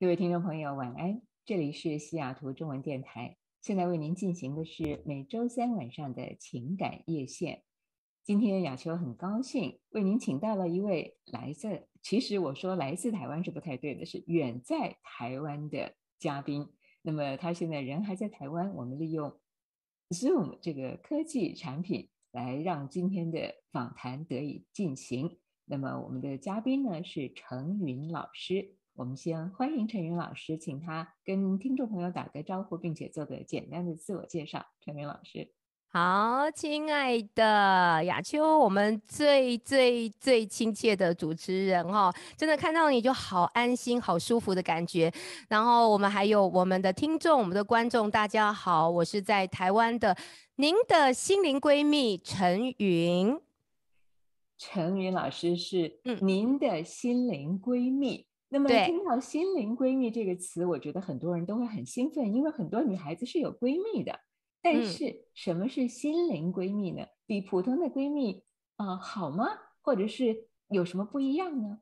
各位听众朋友，晚安！这里是西雅图中文电台，现在为您进行的是每周三晚上的情感夜线。今天雅秋很高兴为您请到了一位来自……其实我说来自台湾是不太对的，是远在台湾的嘉宾。那么他现在人还在台湾，我们利用 Zoom 这个科技产品来让今天的访谈得以进行。那么我们的嘉宾呢是程云老师。我们先欢迎陈云老师，请他跟听众朋友打个招呼，并且做个简单的自我介绍。陈云老师，好，亲爱的雅秋，我们最最最亲切的主持人哦，真的看到你就好安心、好舒服的感觉。然后我们还有我们的听众、我们的观众，大家好，我是在台湾的您的心灵闺蜜陈云。陈云老师是您的心灵闺蜜。那么听到“心灵闺蜜”这个词，我觉得很多人都会很兴奋，因为很多女孩子是有闺蜜的。但是什么是心灵闺蜜呢？比普通的闺蜜啊好吗？或者是有什么不一样呢？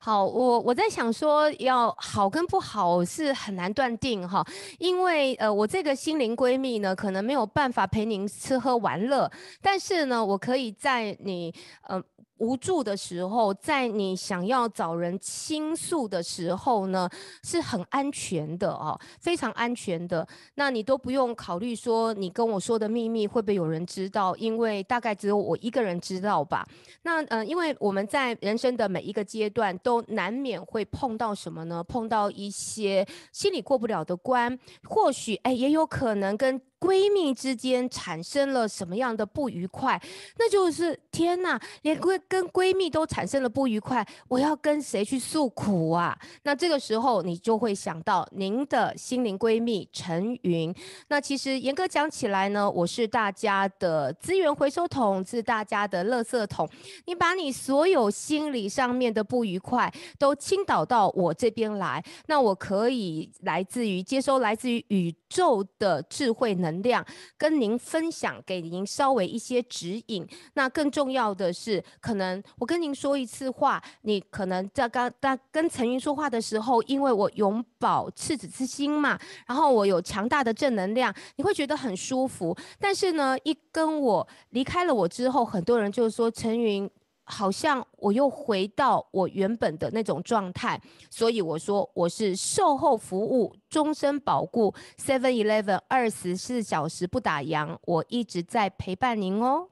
好，我我在想说，要好跟不好是很难断定哈，因为呃，我这个心灵闺蜜呢，可能没有办法陪您吃喝玩乐，但是呢，我可以在你嗯。无助的时候，在你想要找人倾诉的时候呢，是很安全的哦，非常安全的。那你都不用考虑说，你跟我说的秘密会不会有人知道？因为大概只有我一个人知道吧。那嗯，因为我们在人生的每一个阶段，都难免会碰到什么呢？碰到一些心里过不了的关，或许哎，也有可能跟。闺蜜之间产生了什么样的不愉快？那就是天哪，连闺跟闺蜜都产生了不愉快，我要跟谁去诉苦啊？那这个时候你就会想到您的心灵闺蜜陈云。那其实严格讲起来呢，我是大家的资源回收桶，是大家的垃圾桶。你把你所有心理上面的不愉快都倾倒到我这边来，那我可以来自于接收，来自于与。宙的智慧能量跟您分享，给您稍微一些指引。那更重要的是，可能我跟您说一次话，你可能在刚在跟陈云说话的时候，因为我永葆赤子之心嘛，然后我有强大的正能量，你会觉得很舒服。但是呢，一跟我离开了我之后，很多人就是说陈云。好像我又回到我原本的那种状态，所以我说我是售后服务终身保固，Seven Eleven 二十四小时不打烊，我一直在陪伴您哦。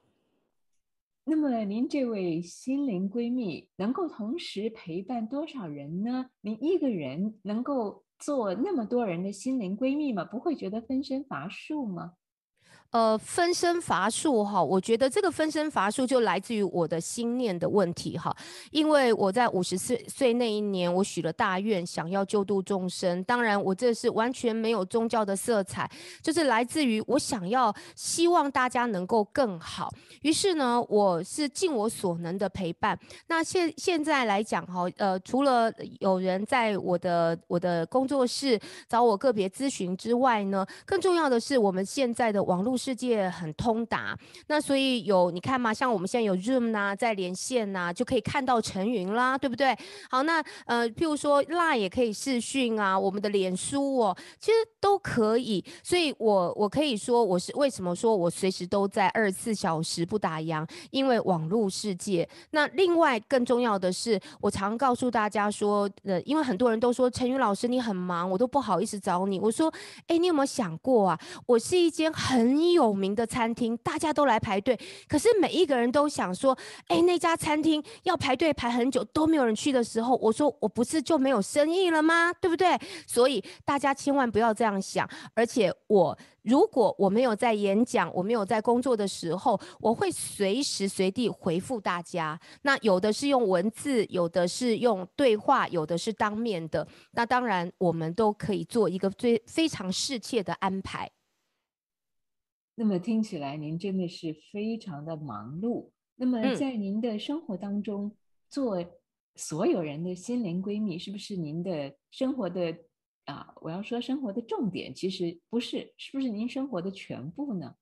那么您这位心灵闺蜜能够同时陪伴多少人呢？您一个人能够做那么多人的心灵闺蜜吗？不会觉得分身乏术吗？呃，分身乏术哈，我觉得这个分身乏术就来自于我的心念的问题哈，因为我在五十岁岁那一年，我许了大愿，想要救度众生。当然，我这是完全没有宗教的色彩，就是来自于我想要希望大家能够更好。于是呢，我是尽我所能的陪伴。那现现在来讲哈，呃，除了有人在我的我的工作室找我个别咨询之外呢，更重要的是我们现在的网络。世界很通达，那所以有你看嘛，像我们现在有 Zoom 啊，在连线呐，就可以看到陈云啦，对不对？好，那呃，譬如说 Line 也可以视讯啊，我们的脸书哦，其实都可以。所以，我我可以说，我是为什么说我随时都在二十四小时不打烊，因为网络世界。那另外更重要的是，我常告诉大家说，呃，因为很多人都说陈云老师你很忙，我都不好意思找你。我说，哎，你有没有想过啊？我是一间很。有名的餐厅，大家都来排队。可是每一个人都想说：“哎，那家餐厅要排队排很久都没有人去的时候，我说我不是就没有生意了吗？对不对？所以大家千万不要这样想。而且我如果我没有在演讲，我没有在工作的时候，我会随时随地回复大家。那有的是用文字，有的是用对话，有的是当面的。那当然，我们都可以做一个最非常适切的安排。”那么听起来您真的是非常的忙碌。那么在您的生活当中，做所有人的心灵闺蜜是不是您的生活的啊？我要说生活的重点其实不是，是不是您生活的全部呢？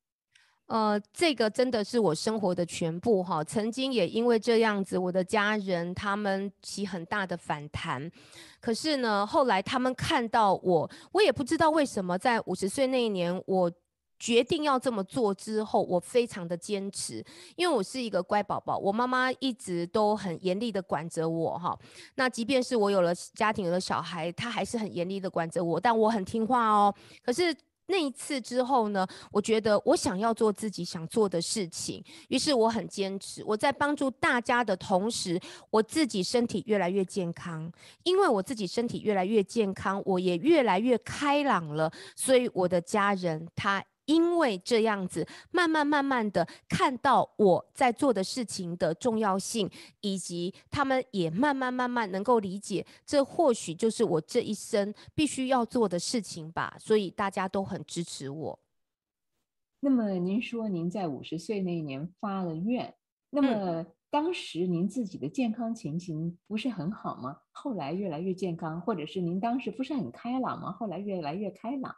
呃，这个真的是我生活的全部哈。曾经也因为这样子，我的家人他们起很大的反弹。可是呢，后来他们看到我，我也不知道为什么，在五十岁那一年我。决定要这么做之后，我非常的坚持，因为我是一个乖宝宝，我妈妈一直都很严厉的管着我哈。那即便是我有了家庭，有了小孩，她还是很严厉的管着我，但我很听话哦。可是那一次之后呢，我觉得我想要做自己想做的事情，于是我很坚持。我在帮助大家的同时，我自己身体越来越健康，因为我自己身体越来越健康，我也越来越开朗了，所以我的家人他。因为这样子，慢慢慢慢的看到我在做的事情的重要性，以及他们也慢慢慢慢能够理解，这或许就是我这一生必须要做的事情吧。所以大家都很支持我。那么您说您在五十岁那一年发了愿，那么当时您自己的健康情形不是很好吗？后来越来越健康，或者是您当时不是很开朗吗？后来越来越开朗。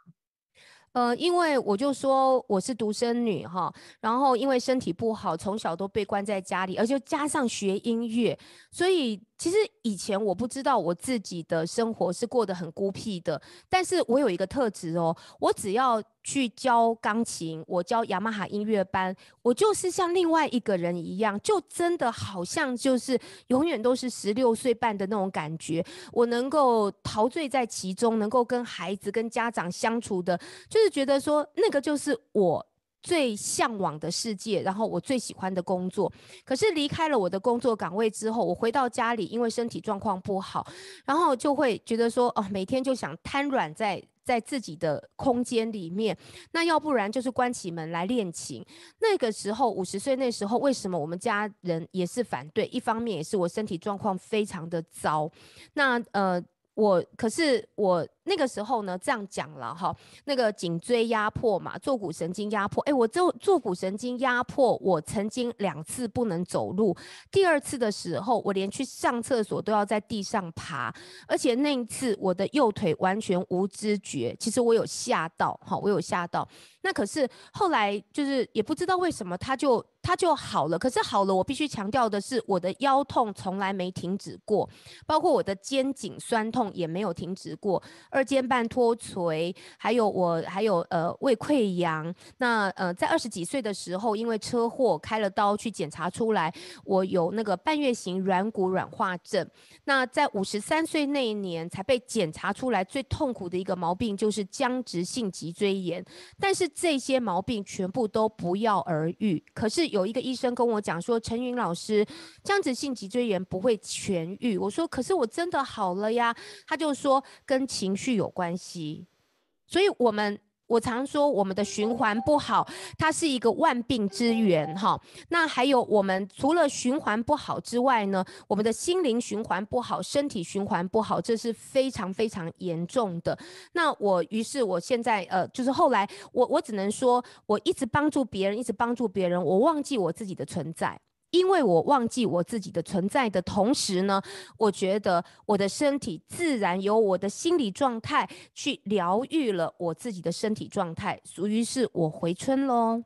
呃，因为我就说我是独生女哈，然后因为身体不好，从小都被关在家里，而且加上学音乐，所以。其实以前我不知道我自己的生活是过得很孤僻的，但是我有一个特质哦，我只要去教钢琴，我教雅马哈音乐班，我就是像另外一个人一样，就真的好像就是永远都是十六岁半的那种感觉，我能够陶醉在其中，能够跟孩子跟家长相处的，就是觉得说那个就是我。最向往的世界，然后我最喜欢的工作。可是离开了我的工作岗位之后，我回到家里，因为身体状况不好，然后就会觉得说，哦，每天就想瘫软在在自己的空间里面。那要不然就是关起门来练琴。那个时候五十岁，那时候为什么我们家人也是反对？一方面也是我身体状况非常的糟。那呃，我可是我。那个时候呢，这样讲了哈，那个颈椎压迫嘛，坐骨神经压迫。哎，我坐坐骨神经压迫，我曾经两次不能走路，第二次的时候，我连去上厕所都要在地上爬，而且那一次我的右腿完全无知觉。其实我有吓到，哈，我有吓到。那可是后来就是也不知道为什么，他就他就好了。可是好了，我必须强调的是，我的腰痛从来没停止过，包括我的肩颈酸痛也没有停止过。二尖瓣脱垂，还有我还有呃胃溃疡。那呃在二十几岁的时候，因为车祸开了刀去检查出来，我有那个半月形软骨软化症。那在五十三岁那一年才被检查出来，最痛苦的一个毛病就是僵直性脊椎炎。但是这些毛病全部都不药而愈。可是有一个医生跟我讲说，陈云老师，僵直性脊椎炎不会痊愈。我说可是我真的好了呀。他就说跟情绪。具有关系，所以我们我常说我们的循环不好，它是一个万病之源哈。那还有我们除了循环不好之外呢，我们的心灵循环不好，身体循环不好，这是非常非常严重的。那我于是我现在呃，就是后来我我只能说，我一直帮助别人，一直帮助别人，我忘记我自己的存在。因为我忘记我自己的存在的同时呢，我觉得我的身体自然由我的心理状态去疗愈了我自己的身体状态，属于是我回春喽。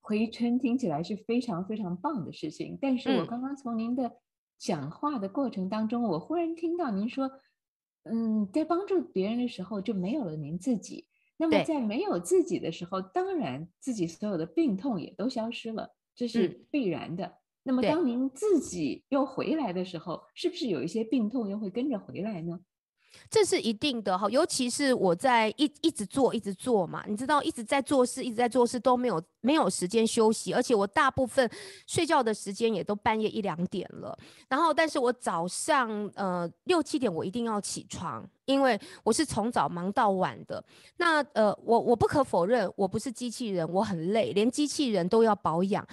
回春听起来是非常非常棒的事情，但是我刚刚从您的讲话的过程当中，我忽然听到您说，嗯，在帮助别人的时候就没有了您自己，那么在没有自己的时候，当然自己所有的病痛也都消失了。这是必然的。那么，当您自己又回来的时候，是不是有一些病痛又会跟着回来呢？这是一定的哈，尤其是我在一一直做，一直做嘛，你知道，一直在做事，一直在做事都没有没有时间休息，而且我大部分睡觉的时间也都半夜一两点了，然后但是我早上呃六七点我一定要起床，因为我是从早忙到晚的。那呃，我我不可否认，我不是机器人，我很累，连机器人都要保养。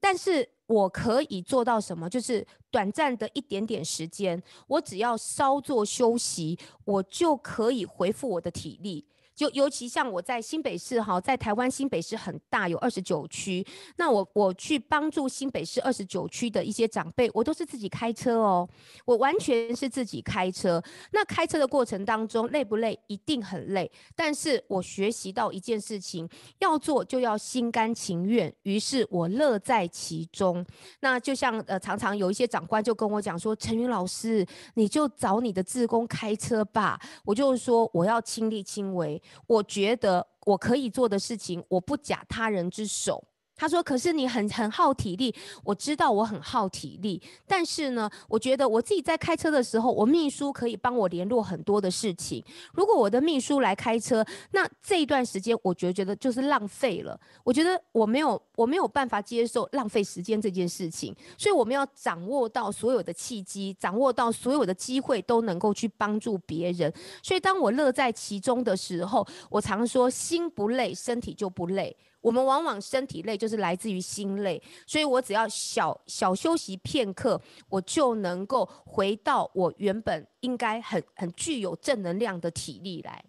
但是我可以做到什么？就是短暂的一点点时间，我只要稍作休息，我就可以恢复我的体力。就尤其像我在新北市哈，在台湾新北市很大，有二十九区。那我我去帮助新北市二十九区的一些长辈，我都是自己开车哦，我完全是自己开车。那开车的过程当中累不累？一定很累。但是我学习到一件事情，要做就要心甘情愿，于是我乐在其中。那就像呃，常常有一些长官就跟我讲说，陈云老师，你就找你的志工开车吧。我就是说，我要亲力亲为。我觉得我可以做的事情，我不假他人之手。他说：“可是你很很耗体力，我知道我很耗体力，但是呢，我觉得我自己在开车的时候，我秘书可以帮我联络很多的事情。如果我的秘书来开车，那这一段时间我觉觉得就是浪费了。我觉得我没有我没有办法接受浪费时间这件事情。所以我们要掌握到所有的契机，掌握到所有的机会都能够去帮助别人。所以当我乐在其中的时候，我常说心不累，身体就不累。”我们往往身体累，就是来自于心累，所以我只要小小休息片刻，我就能够回到我原本应该很很具有正能量的体力来。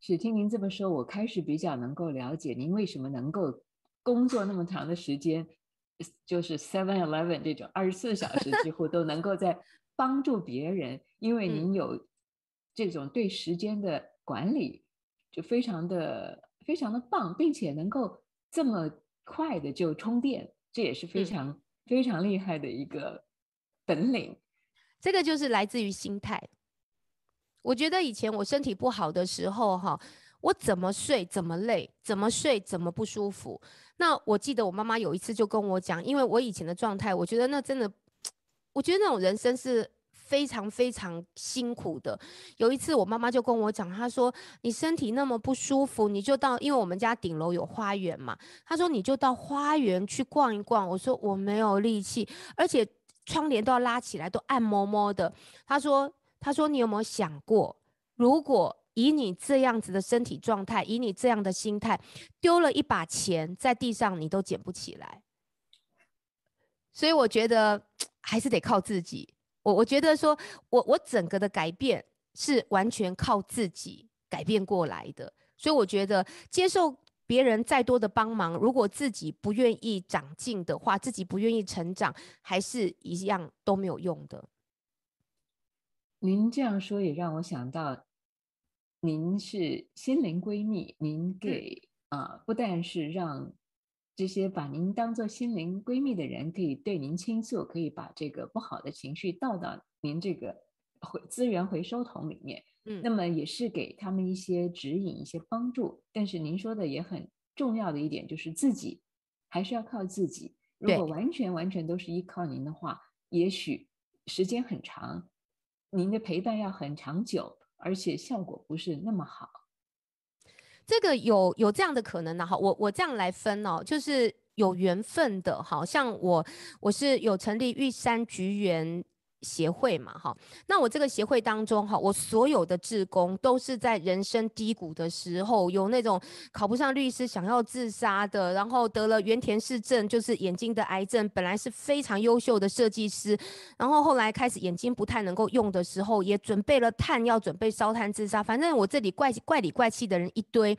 是听您这么说，我开始比较能够了解您为什么能够工作那么长的时间，就是 Seven Eleven 这种二十四小时几乎都能够在帮助别人，因为您有这种对时间的管理，就非常的。非常的棒，并且能够这么快的就充电，这也是非常非常厉害的一个本领。这个就是来自于心态。我觉得以前我身体不好的时候，哈，我怎么睡怎么累，怎么睡怎么不舒服。那我记得我妈妈有一次就跟我讲，因为我以前的状态，我觉得那真的，我觉得那种人生是。非常非常辛苦的。有一次，我妈妈就跟我讲，她说：“你身体那么不舒服，你就到，因为我们家顶楼有花园嘛。”她说：“你就到花园去逛一逛。”我说：“我没有力气，而且窗帘都要拉起来，都按摩摸的。”她说：“她说你有没有想过，如果以你这样子的身体状态，以你这样的心态，丢了一把钱在地上，你都捡不起来。”所以我觉得 还是得靠自己。我我觉得说，我我整个的改变是完全靠自己改变过来的，所以我觉得接受别人再多的帮忙，如果自己不愿意长进的话，自己不愿意成长，还是一样都没有用的。您这样说也让我想到，您是心灵闺蜜，您给啊，不但是让。这些把您当做心灵闺蜜的人，可以对您倾诉，可以把这个不好的情绪倒到您这个回资源回收桶里面。嗯，那么也是给他们一些指引、一些帮助。但是您说的也很重要的一点就是，自己还是要靠自己。如果完全、完全都是依靠您的话，也许时间很长，您的陪伴要很长久，而且效果不是那么好。这个有有这样的可能呢，哈，我我这样来分哦，就是有缘分的，好像我我是有成立玉山菊园。协会嘛，哈，那我这个协会当中，哈，我所有的职工都是在人生低谷的时候，有那种考不上律师想要自杀的，然后得了原田氏症，就是眼睛的癌症，本来是非常优秀的设计师，然后后来开始眼睛不太能够用的时候，也准备了炭要准备烧炭自杀，反正我这里怪怪里怪气的人一堆，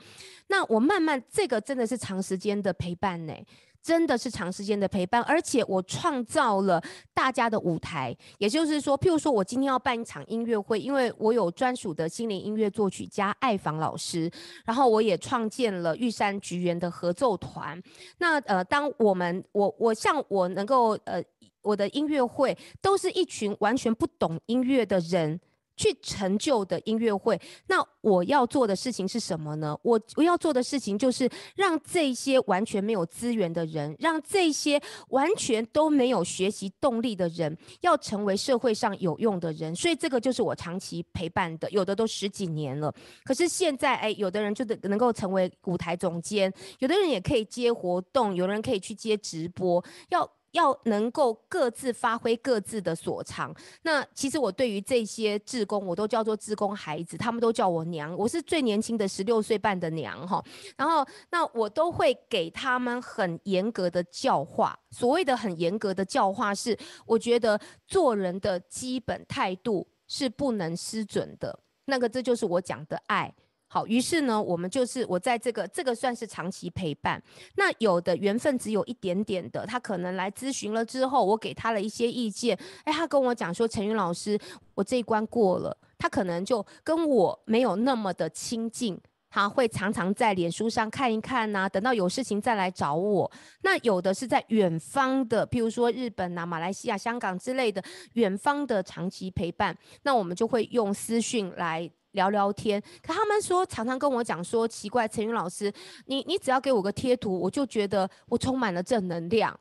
那我慢慢这个真的是长时间的陪伴呢。真的是长时间的陪伴，而且我创造了大家的舞台，也就是说，譬如说，我今天要办一场音乐会，因为我有专属的心灵音乐作曲家艾访老师，然后我也创建了玉山菊园的合奏团。那呃，当我们我我像我能够呃，我的音乐会都是一群完全不懂音乐的人。去成就的音乐会，那我要做的事情是什么呢？我我要做的事情就是让这些完全没有资源的人，让这些完全都没有学习动力的人，要成为社会上有用的人。所以这个就是我长期陪伴的，有的都十几年了。可是现在，哎，有的人就得能够成为舞台总监，有的人也可以接活动，有人可以去接直播，要。要能够各自发挥各自的所长。那其实我对于这些自工，我都叫做自工孩子，他们都叫我娘。我是最年轻的，十六岁半的娘哈。然后，那我都会给他们很严格的教化。所谓的很严格的教化，是我觉得做人的基本态度是不能失准的。那个，这就是我讲的爱。好，于是呢，我们就是我在这个这个算是长期陪伴。那有的缘分只有一点点的，他可能来咨询了之后，我给他了一些意见，哎，他跟我讲说陈云老师，我这一关过了。他可能就跟我没有那么的亲近，他会常常在脸书上看一看呐，等到有事情再来找我。那有的是在远方的，譬如说日本呐、马来西亚、香港之类的远方的长期陪伴，那我们就会用私讯来。聊聊天，可他们说常常跟我讲说奇怪，陈云老师，你你只要给我个贴图，我就觉得我充满了正能量。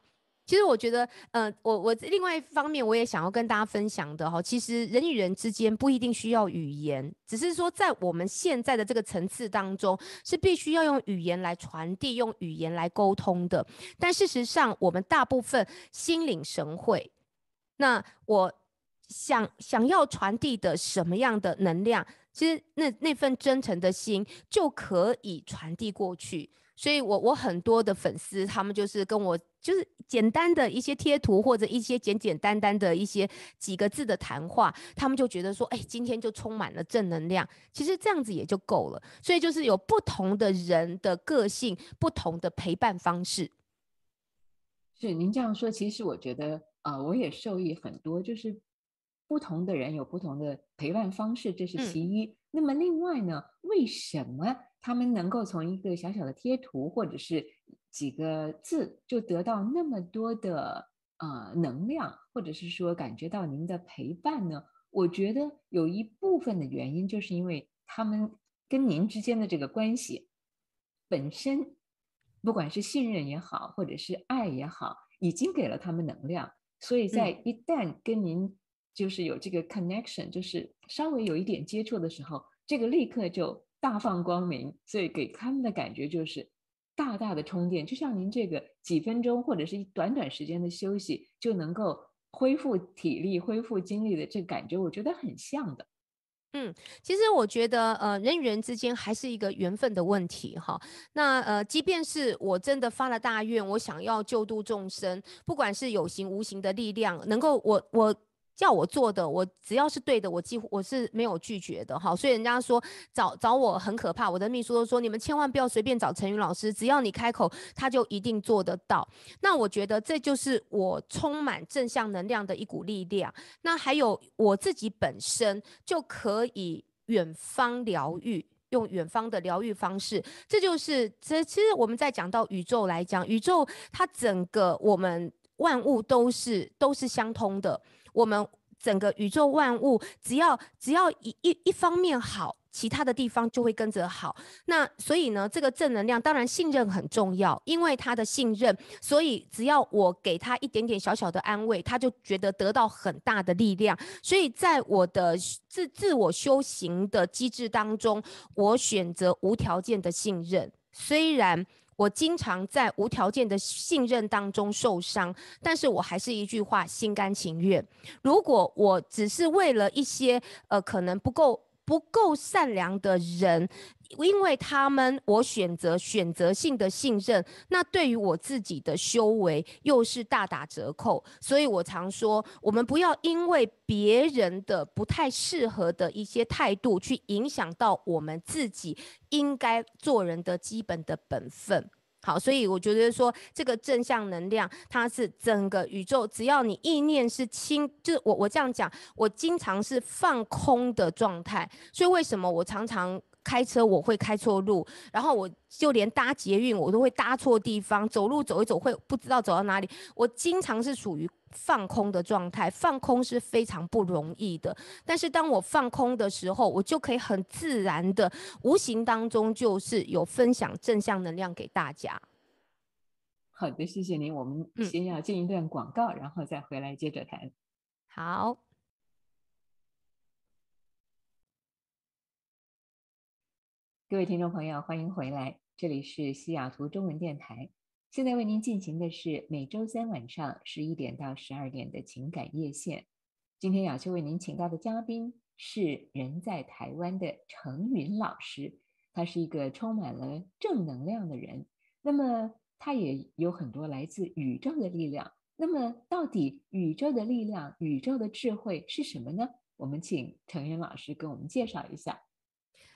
其实我觉得，嗯，我我另外一方面，我也想要跟大家分享的哈，其实人与人之间不一定需要语言，只是说在我们现在的这个层次当中，是必须要用语言来传递、用语言来沟通的。但事实上，我们大部分心领神会。那我。想想要传递的什么样的能量，其实那那份真诚的心就可以传递过去。所以，我我很多的粉丝，他们就是跟我，就是简单的一些贴图，或者一些简简单单的一些几个字的谈话，他们就觉得说，哎，今天就充满了正能量。其实这样子也就够了。所以，就是有不同的人的个性，不同的陪伴方式。是您这样说，其实我觉得，呃，我也受益很多，就是。不同的人有不同的陪伴方式，这是其一。那么另外呢？为什么他们能够从一个小小的贴图或者是几个字就得到那么多的啊能量，或者是说感觉到您的陪伴呢？我觉得有一部分的原因，就是因为他们跟您之间的这个关系本身，不管是信任也好，或者是爱也好，已经给了他们能量。所以在一旦跟您。就是有这个 connection，就是稍微有一点接触的时候，这个立刻就大放光明，所以给他们的感觉就是大大的充电。就像您这个几分钟或者是一短短时间的休息，就能够恢复体力、恢复精力的这感觉，我觉得很像的。嗯，其实我觉得，呃，人与人之间还是一个缘分的问题哈。那呃，即便是我真的发了大愿，我想要救度众生，不管是有形无形的力量，能够我我。叫我做的，我只要是对的，我几乎我是没有拒绝的哈。所以人家说找找我很可怕，我的秘书都说你们千万不要随便找陈云老师，只要你开口，他就一定做得到。那我觉得这就是我充满正向能量的一股力量。那还有我自己本身就可以远方疗愈，用远方的疗愈方式，这就是这其实我们在讲到宇宙来讲，宇宙它整个我们万物都是都是相通的。我们整个宇宙万物，只要只要一一一方面好，其他的地方就会跟着好。那所以呢，这个正能量当然信任很重要，因为他的信任，所以只要我给他一点点小小的安慰，他就觉得得到很大的力量。所以在我的自自我修行的机制当中，我选择无条件的信任，虽然。我经常在无条件的信任当中受伤，但是我还是一句话心甘情愿。如果我只是为了一些呃，可能不够不够善良的人。因为他们，我选择选择性的信任，那对于我自己的修为又是大打折扣。所以我常说，我们不要因为别人的不太适合的一些态度，去影响到我们自己应该做人的基本的本分。好，所以我觉得说，这个正向能量，它是整个宇宙，只要你意念是清，就是我我这样讲，我经常是放空的状态。所以为什么我常常？开车我会开错路，然后我就连搭捷运我都会搭错地方，走路走一走会不知道走到哪里。我经常是属于放空的状态，放空是非常不容易的。但是当我放空的时候，我就可以很自然的、无形当中就是有分享正向能量给大家。好的，谢谢您。我们先要进一段广告，然后再回来接着谈。好。各位听众朋友，欢迎回来，这里是西雅图中文电台。现在为您进行的是每周三晚上十一点到十二点的情感夜线。今天雅秋为您请到的嘉宾是人在台湾的程云老师，他是一个充满了正能量的人。那么他也有很多来自宇宙的力量。那么到底宇宙的力量、宇宙的智慧是什么呢？我们请程云老师给我们介绍一下。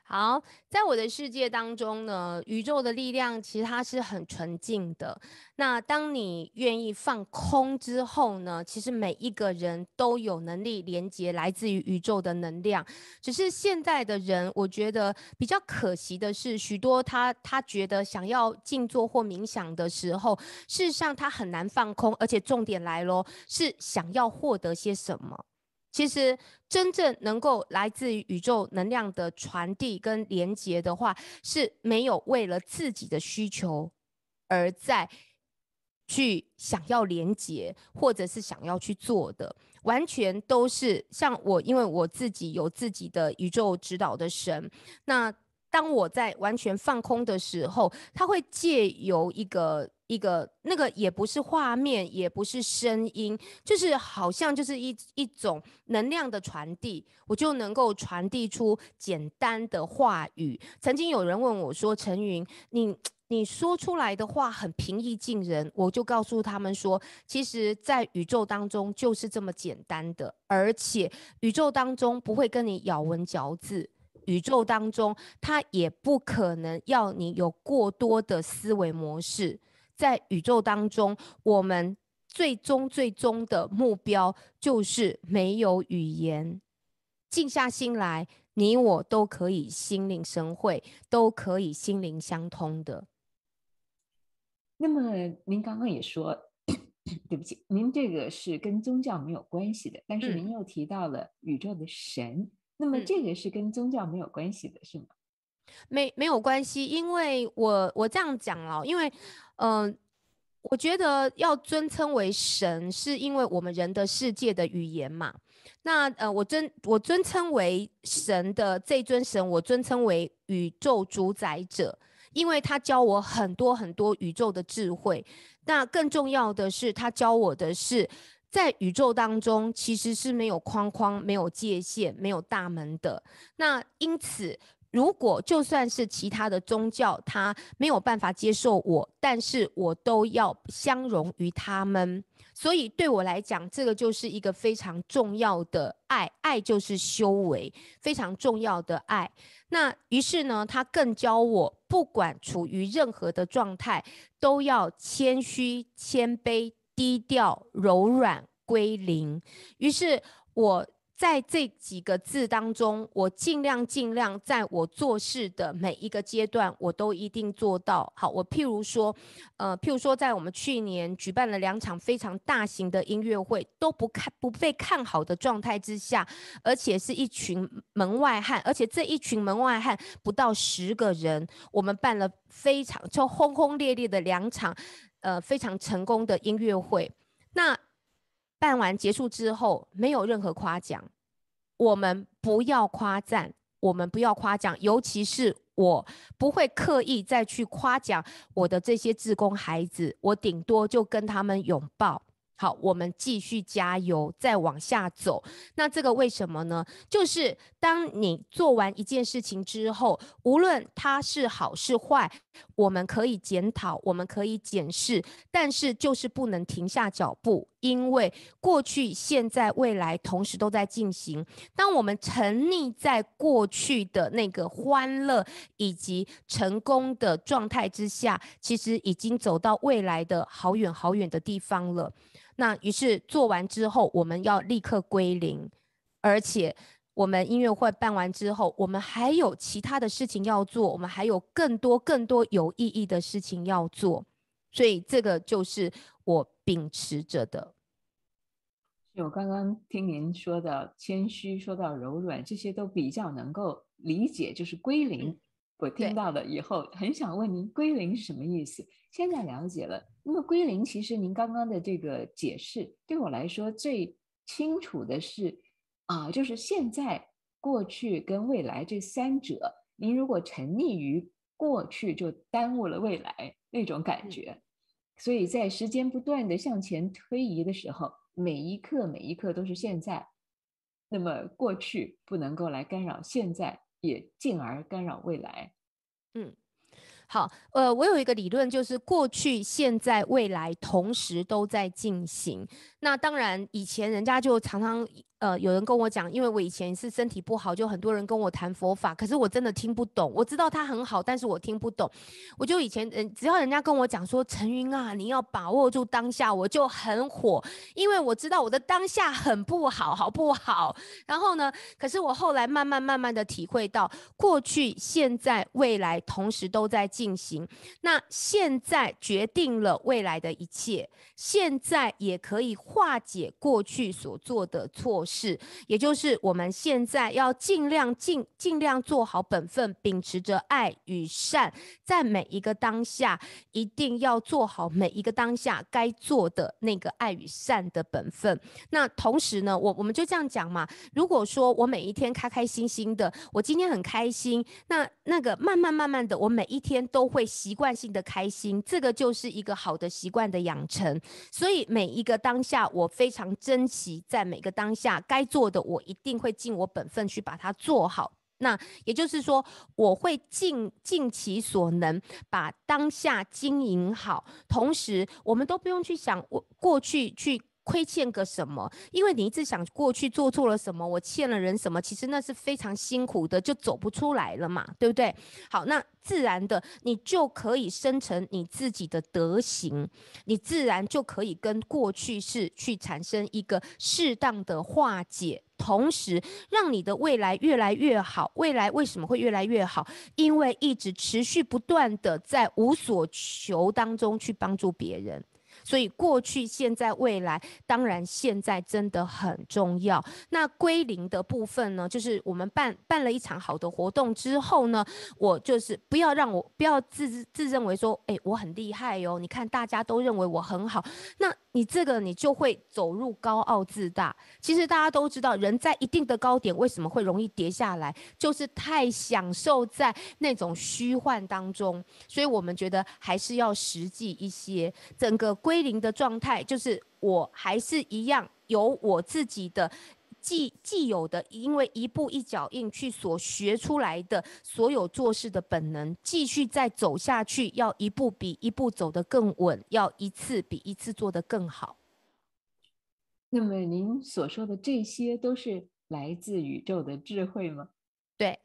好，在我的世界当中呢，宇宙的力量其实它是很纯净的。那当你愿意放空之后呢，其实每一个人都有能力连接来自于宇宙的能量。只是现在的人，我觉得比较可惜的是，许多他他觉得想要静坐或冥想的时候，事实上他很难放空，而且重点来咯，是想要获得些什么。其实，真正能够来自于宇宙能量的传递跟连接的话，是没有为了自己的需求而在去想要连接，或者是想要去做的，完全都是像我，因为我自己有自己的宇宙指导的神。那当我在完全放空的时候，他会借由一个。一个那个也不是画面，也不是声音，就是好像就是一一种能量的传递，我就能够传递出简单的话语。曾经有人问我说：“陈云，你你说出来的话很平易近人。”我就告诉他们说：“其实，在宇宙当中就是这么简单的，而且宇宙当中不会跟你咬文嚼字，宇宙当中它也不可能要你有过多的思维模式。”在宇宙当中，我们最终最终的目标就是没有语言，静下心来，你我都可以心领神会，都可以心灵相通的。那么您刚刚也说，对不起，您这个是跟宗教没有关系的，但是您又提到了宇宙的神，那么这个是跟宗教没有关系的是吗？没没有关系，因为我我这样讲了，因为，嗯，我觉得要尊称为神，是因为我们人的世界的语言嘛。那呃，我尊我尊称为神的这尊神，我尊称为宇宙主宰者，因为他教我很多很多宇宙的智慧。那更重要的是，他教我的是，在宇宙当中其实是没有框框、没有界限、没有大门的。那因此。如果就算是其他的宗教，他没有办法接受我，但是我都要相容于他们。所以对我来讲，这个就是一个非常重要的爱，爱就是修为，非常重要的爱。那于是呢，他更教我，不管处于任何的状态，都要谦虚、谦卑、低调、柔软、归零。于是我。在这几个字当中，我尽量尽量在我做事的每一个阶段，我都一定做到好。我譬如说，呃，譬如说，在我们去年举办了两场非常大型的音乐会，都不看不被看好的状态之下，而且是一群门外汉，而且这一群门外汉不到十个人，我们办了非常就轰轰烈烈的两场，呃，非常成功的音乐会。那办完结束之后，没有任何夸奖。我们不要夸赞，我们不要夸奖，尤其是我不会刻意再去夸奖我的这些志工孩子。我顶多就跟他们拥抱。好，我们继续加油，再往下走。那这个为什么呢？就是当你做完一件事情之后，无论它是好是坏。我们可以检讨，我们可以检视，但是就是不能停下脚步，因为过去、现在、未来同时都在进行。当我们沉溺在过去的那个欢乐以及成功的状态之下，其实已经走到未来的好远好远的地方了。那于是做完之后，我们要立刻归零，而且。我们音乐会办完之后，我们还有其他的事情要做，我们还有更多、更多有意义的事情要做，所以这个就是我秉持着的。我刚刚听您说到谦虚，说到柔软，这些都比较能够理解。就是归零，我听到了以后很想问您：归零是什么意思？现在了解了。那么归零，其实您刚刚的这个解释对我来说最清楚的是。啊，就是现在、过去跟未来这三者，您如果沉溺于过去，就耽误了未来那种感觉。所以在时间不断的向前推移的时候，每一刻每一刻都是现在。那么过去不能够来干扰现在，也进而干扰未来。嗯，好，呃，我有一个理论，就是过去、现在、未来同时都在进行。那当然，以前人家就常常。呃，有人跟我讲，因为我以前是身体不好，就很多人跟我谈佛法，可是我真的听不懂。我知道它很好，但是我听不懂。我就以前人，只要人家跟我讲说，陈云啊，你要把握住当下，我就很火，因为我知道我的当下很不好，好不好？然后呢，可是我后来慢慢慢慢的体会到，过去、现在、未来同时都在进行。那现在决定了未来的一切，现在也可以化解过去所做的错。是，也就是我们现在要尽量尽尽量做好本分，秉持着爱与善，在每一个当下，一定要做好每一个当下该做的那个爱与善的本分。那同时呢，我我们就这样讲嘛。如果说我每一天开开心心的，我今天很开心，那那个慢慢慢慢的，我每一天都会习惯性的开心，这个就是一个好的习惯的养成。所以每一个当下，我非常珍惜在每个当下。该做的，我一定会尽我本分去把它做好。那也就是说，我会尽尽其所能把当下经营好，同时我们都不用去想我过去去。亏欠个什么？因为你一直想过去做错了什么，我欠了人什么，其实那是非常辛苦的，就走不出来了嘛，对不对？好，那自然的你就可以生成你自己的德行，你自然就可以跟过去式去产生一个适当的化解，同时让你的未来越来越好。未来为什么会越来越好？因为一直持续不断的在无所求当中去帮助别人。所以过去、现在、未来，当然现在真的很重要。那归零的部分呢，就是我们办办了一场好的活动之后呢，我就是不要让我不要自自认为说，哎，我很厉害哟！你看大家都认为我很好，那你这个你就会走入高傲自大。其实大家都知道，人在一定的高点为什么会容易跌下来，就是太享受在那种虚幻当中。所以我们觉得还是要实际一些，整个归。归零的状态就是，我还是一样，有我自己的既既有的，因为一步一脚印去所学出来的所有做事的本能，继续再走下去，要一步比一步走得更稳，要一次比一次做得更好。那么您所说的这些都是来自宇宙的智慧吗？对。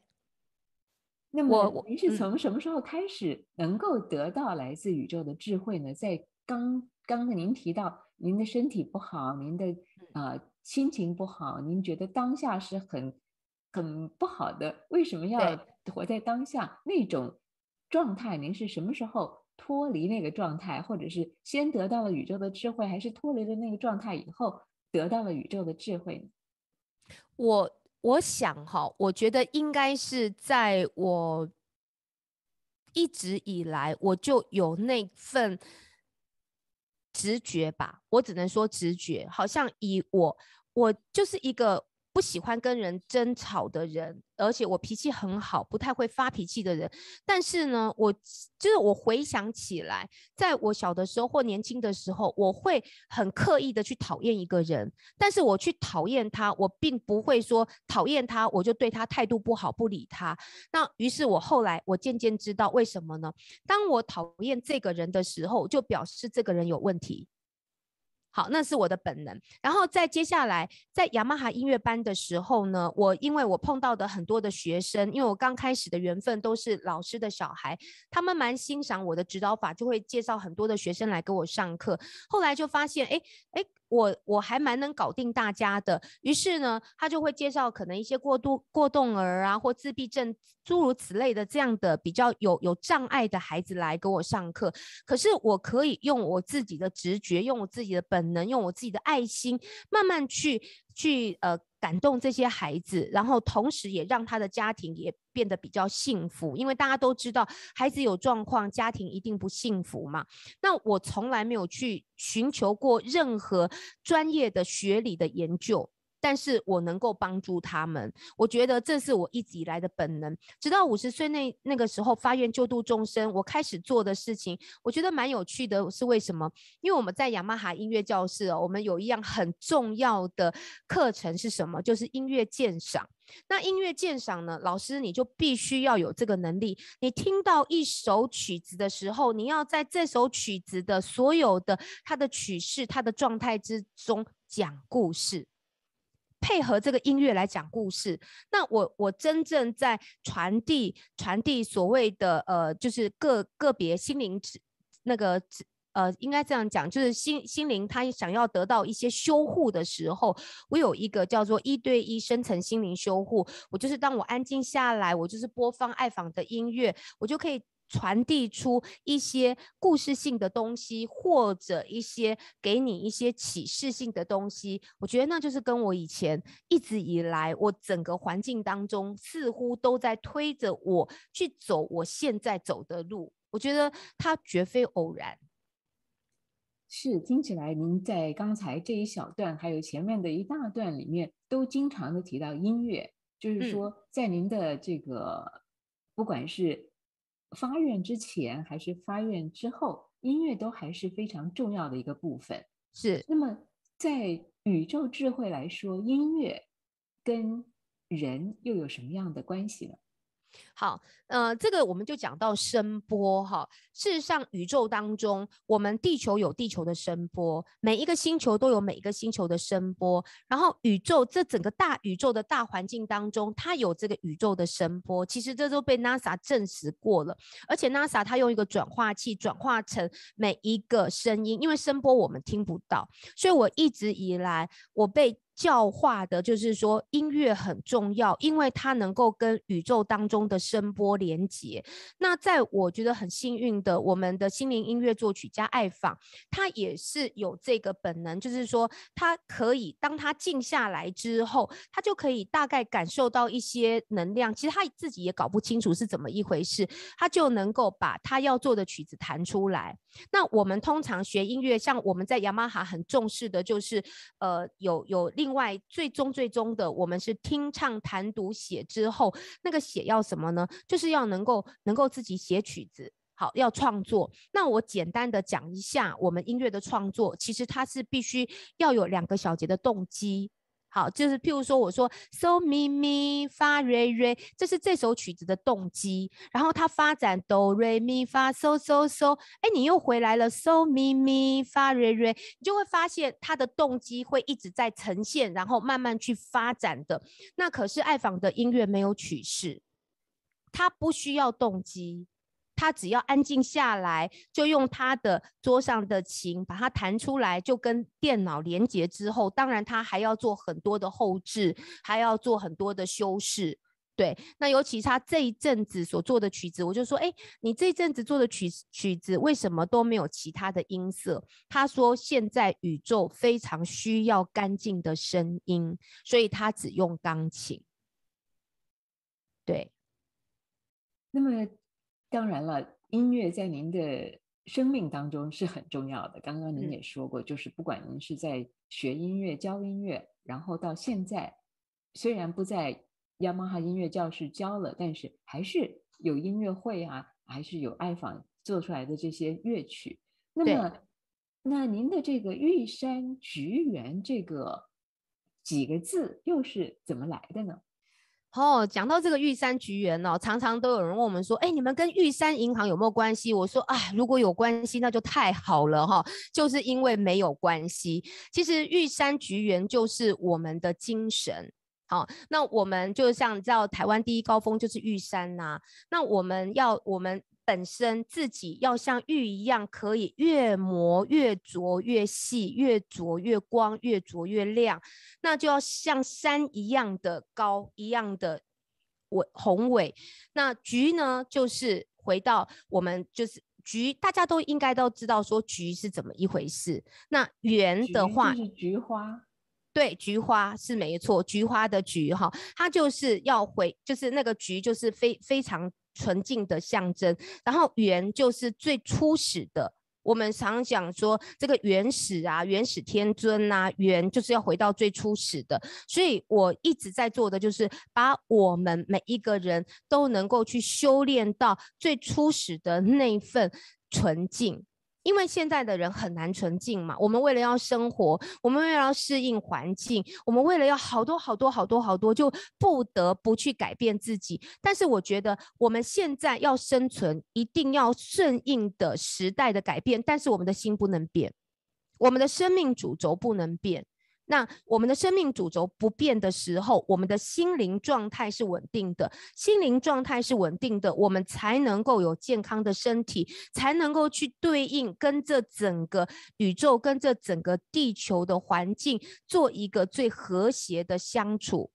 那么您是从什么时候开始能够得到来自宇宙的智慧呢？在刚。刚刚您提到您的身体不好，您的啊心情不好，您觉得当下是很很不好的。为什么要活在当下？那种状态，您是什么时候脱离那个状态，或者是先得到了宇宙的智慧，还是脱离了那个状态以后得到了宇宙的智慧我我想哈，我觉得应该是在我一直以来我就有那份。直觉吧，我只能说直觉，好像以我，我就是一个。不喜欢跟人争吵的人，而且我脾气很好，不太会发脾气的人。但是呢，我就是我回想起来，在我小的时候或年轻的时候，我会很刻意的去讨厌一个人。但是我去讨厌他，我并不会说讨厌他，我就对他态度不好，不理他。那于是我后来我渐渐知道为什么呢？当我讨厌这个人的时候，就表示这个人有问题。好，那是我的本能。然后在接下来，在雅马哈音乐班的时候呢，我因为我碰到的很多的学生，因为我刚开始的缘分都是老师的小孩，他们蛮欣赏我的指导法，就会介绍很多的学生来给我上课。后来就发现，哎哎。我我还蛮能搞定大家的。于是呢，他就会介绍可能一些过度过动儿啊，或自闭症诸如此类的这样的比较有有障碍的孩子来给我上课。可是我可以用我自己的直觉，用我自己的本能，用我自己的爱心，慢慢去。去呃感动这些孩子，然后同时也让他的家庭也变得比较幸福，因为大家都知道，孩子有状况，家庭一定不幸福嘛。那我从来没有去寻求过任何专业的学理的研究。但是我能够帮助他们，我觉得这是我一直以来的本能。直到五十岁那那个时候发愿救度众生，我开始做的事情，我觉得蛮有趣的。是为什么？因为我们在雅马哈音乐教室，哦，我们有一样很重要的课程是什么？就是音乐鉴赏。那音乐鉴赏呢？老师你就必须要有这个能力。你听到一首曲子的时候，你要在这首曲子的所有的它的曲式、它的状态之中讲故事。配合这个音乐来讲故事，那我我真正在传递传递所谓的呃，就是个个别心灵，那个呃，应该这样讲，就是心心灵他想要得到一些修护的时候，我有一个叫做一对一深层心灵修护，我就是当我安静下来，我就是播放爱访的音乐，我就可以。传递出一些故事性的东西，或者一些给你一些启示性的东西，我觉得那就是跟我以前一直以来，我整个环境当中似乎都在推着我去走我现在走的路，我觉得它绝非偶然。是听起来，您在刚才这一小段，还有前面的一大段里面，都经常的提到音乐，就是说，在您的这个不管是。发愿之前还是发愿之后，音乐都还是非常重要的一个部分。是，那么在宇宙智慧来说，音乐跟人又有什么样的关系呢？好，呃，这个我们就讲到声波哈。事实上，宇宙当中，我们地球有地球的声波，每一个星球都有每一个星球的声波，然后宇宙这整个大宇宙的大环境当中，它有这个宇宙的声波。其实这都被 NASA 证实过了，而且 NASA 它用一个转化器转化成每一个声音，因为声波我们听不到，所以我一直以来我被教化的就是说音乐很重要，因为它能够跟宇宙当中的。声波连接，那在我觉得很幸运的，我们的心灵音乐作曲家艾访，他也是有这个本能，就是说他可以当他静下来之后，他就可以大概感受到一些能量。其实他自己也搞不清楚是怎么一回事，他就能够把他要做的曲子弹出来。那我们通常学音乐，像我们在雅马哈很重视的，就是呃，有有另外最终最终的，我们是听唱弹读写之后，那个写要什么？呢，就是要能够能够自己写曲子，好，要创作。那我简单的讲一下我们音乐的创作，其实它是必须要有两个小节的动机，好，就是譬如说我说，so mi mi fa re re，这是这首曲子的动机，然后它发展 do re mi fa so so so，哎，你又回来了，so mi mi fa re re，你就会发现它的动机会一直在呈现，然后慢慢去发展的。那可是爱仿的音乐没有曲式。他不需要动机，他只要安静下来，就用他的桌上的琴把它弹出来，就跟电脑连接之后，当然他还要做很多的后置，还要做很多的修饰。对，那尤其他这一阵子所做的曲子，我就说，哎，你这一阵子做的曲曲子为什么都没有其他的音色？他说，现在宇宙非常需要干净的声音，所以他只用钢琴。对。那么，当然了，音乐在您的生命当中是很重要的。刚刚您也说过，就是不管您是在学音乐、教音乐，然后到现在，虽然不在雅马哈音乐教室教了，但是还是有音乐会啊，还是有爱访做出来的这些乐曲。那么，那您的这个“玉山菊园”这个几个字又是怎么来的呢？哦，讲到这个玉山橘园哦，常常都有人问我们说：“哎，你们跟玉山银行有没有关系？”我说：“啊，如果有关系，那就太好了哈，就是因为没有关系。其实玉山橘园就是我们的精神。”好，那我们就像你知道，台湾第一高峰就是玉山呐。那我们要我们本身自己要像玉一样，可以越磨越琢越细，越琢越光，越琢越亮。那就要像山一样的高，一样的伟宏伟。那菊呢，就是回到我们就是菊，大家都应该都知道说菊是怎么一回事。那圆的话，菊花。对，菊花是没错，菊花的菊哈，它就是要回，就是那个菊，就是非非常纯净的象征。然后元就是最初始的，我们常讲说这个原始啊，原始天尊呐，元就是要回到最初始的。所以我一直在做的就是把我们每一个人都能够去修炼到最初始的那份纯净。因为现在的人很难纯净嘛，我们为了要生活，我们为了要适应环境，我们为了要好多好多好多好多，就不得不去改变自己。但是我觉得我们现在要生存，一定要顺应的时代的改变，但是我们的心不能变，我们的生命主轴不能变。那我们的生命主轴不变的时候，我们的心灵状态是稳定的，心灵状态是稳定的，我们才能够有健康的身体，才能够去对应跟这整个宇宙、跟这整个地球的环境做一个最和谐的相处。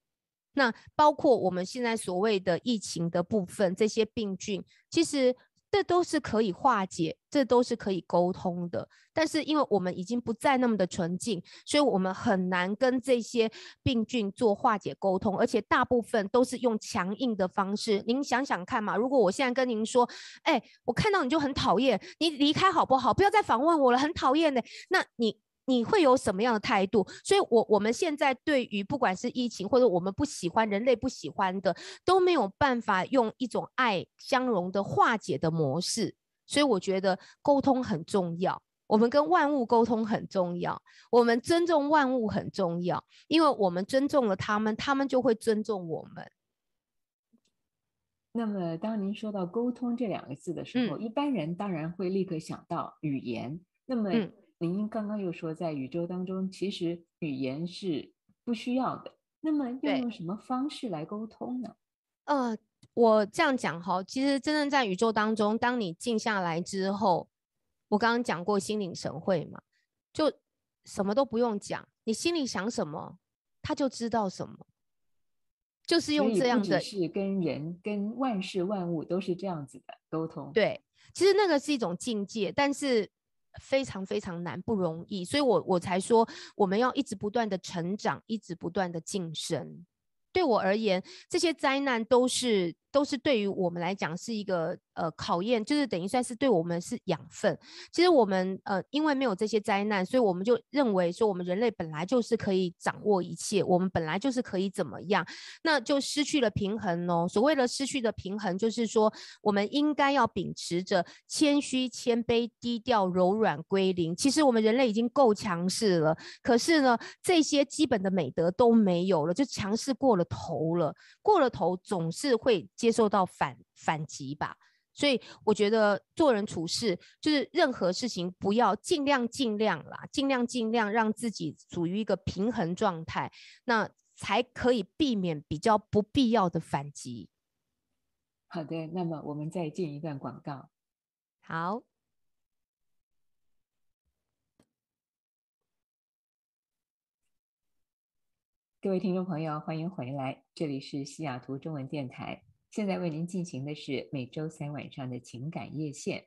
那包括我们现在所谓的疫情的部分，这些病菌其实。这都是可以化解，这都是可以沟通的。但是因为我们已经不再那么的纯净，所以我们很难跟这些病菌做化解沟通，而且大部分都是用强硬的方式。您想想看嘛，如果我现在跟您说，哎，我看到你就很讨厌，你离开好不好？不要再访问我了，很讨厌的。那你。你会有什么样的态度？所以，我我们现在对于不管是疫情，或者我们不喜欢、人类不喜欢的，都没有办法用一种爱相融的化解的模式。所以，我觉得沟通很重要。我们跟万物沟通很重要，我们尊重万物很重要，因为我们尊重了他们，他们就会尊重我们。那么，当您说到“沟通”这两个字的时候，一般人当然会立刻想到语言。那么，您刚刚又说，在宇宙当中，其实语言是不需要的。那么，要用什么方式来沟通呢？呃，我这样讲哈，其实真正在宇宙当中，当你静下来之后，我刚刚讲过心领神会嘛，就什么都不用讲，你心里想什么，他就知道什么，就是用这样的。是跟人，跟万事万物都是这样子的沟通。对，其实那个是一种境界，但是。非常非常难，不容易，所以我我才说，我们要一直不断的成长，一直不断的晋升。对我而言，这些灾难都是。都是对于我们来讲是一个呃考验，就是等于算是对我们是养分。其实我们呃，因为没有这些灾难，所以我们就认为说我们人类本来就是可以掌握一切，我们本来就是可以怎么样，那就失去了平衡哦。所谓的失去的平衡，就是说我们应该要秉持着谦虚、谦卑、低调、柔软、归零。其实我们人类已经够强势了，可是呢，这些基本的美德都没有了，就强势过了头了，过了头总是会。接受到反反击吧，所以我觉得做人处事就是任何事情不要尽量尽量啦，尽量尽量让自己处于一个平衡状态，那才可以避免比较不必要的反击。好的，那么我们再进一段广告。好，各位听众朋友，欢迎回来，这里是西雅图中文电台。现在为您进行的是每周三晚上的情感夜线。